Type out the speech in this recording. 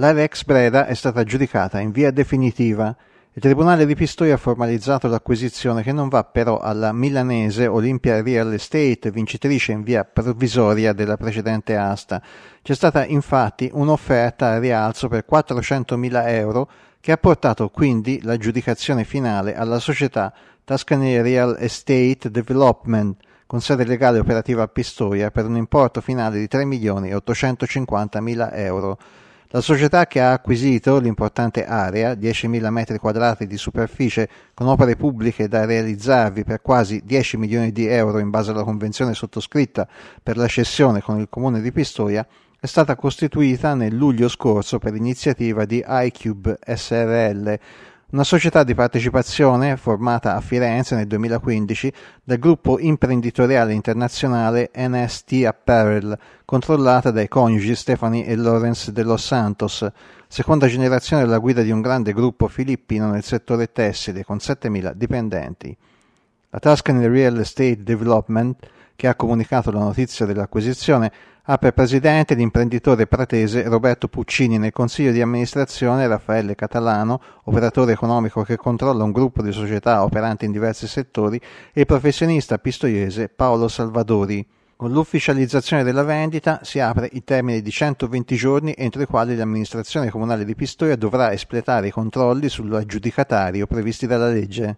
L'area ex Breda è stata giudicata in via definitiva. Il Tribunale di Pistoia ha formalizzato l'acquisizione che non va però alla milanese Olimpia Real Estate, vincitrice in via provvisoria della precedente asta. C'è stata infatti un'offerta a rialzo per 400.000 euro che ha portato quindi l'aggiudicazione finale alla società Tuscany Real Estate Development con sede legale operativa a Pistoia per un importo finale di 3.850.000 euro. La società che ha acquisito l'importante area, 10.000 m2 di superficie, con opere pubbliche da realizzarvi per quasi 10 milioni di euro in base alla convenzione sottoscritta per la cessione con il comune di Pistoia, è stata costituita nel luglio scorso per iniziativa di iCube SRL, una società di partecipazione formata a Firenze nel 2015 dal gruppo imprenditoriale internazionale NST Apparel, controllata dai coniugi Stefani e Lawrence de Los Santos, seconda generazione alla guida di un grande gruppo filippino nel settore tessile con 7.000 dipendenti. La Tuscan Real Estate Development che ha comunicato la notizia dell'acquisizione, ha per presidente l'imprenditore pratese Roberto Puccini nel consiglio di amministrazione Raffaele Catalano, operatore economico che controlla un gruppo di società operanti in diversi settori, e il professionista pistoiese Paolo Salvadori. Con l'ufficializzazione della vendita si apre il termine di 120 giorni entro i quali l'amministrazione comunale di Pistoia dovrà espletare i controlli sull'aggiudicatario previsti dalla legge.